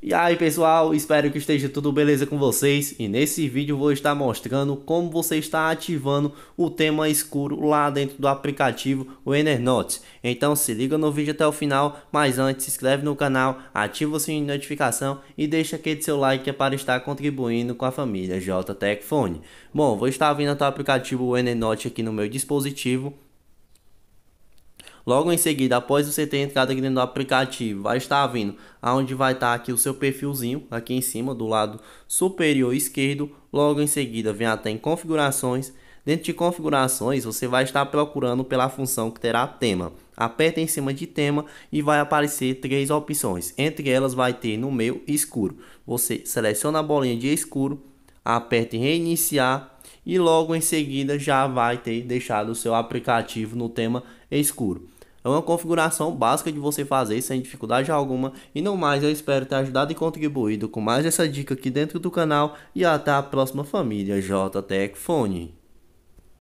E aí pessoal, espero que esteja tudo beleza com vocês e nesse vídeo vou estar mostrando como você está ativando o tema escuro lá dentro do aplicativo Winner Notes. Então se liga no vídeo até o final, mas antes se inscreve no canal, ativa o sininho de notificação e deixa aquele seu like para estar contribuindo com a família JTech Phone. Bom, vou estar vindo até o aplicativo Winner Notes aqui no meu dispositivo Logo em seguida, após você ter entrado aqui dentro do aplicativo, vai estar vindo aonde vai estar aqui o seu perfilzinho, aqui em cima do lado superior esquerdo. Logo em seguida, vem até em configurações. Dentro de configurações, você vai estar procurando pela função que terá tema. Aperta em cima de tema e vai aparecer três opções. Entre elas vai ter no meu escuro. Você seleciona a bolinha de escuro, aperta em reiniciar e logo em seguida já vai ter deixado o seu aplicativo no tema escuro. É uma configuração básica de você fazer sem dificuldade alguma. E não mais, eu espero ter ajudado e contribuído com mais essa dica aqui dentro do canal. E até a próxima família JTEC Fone.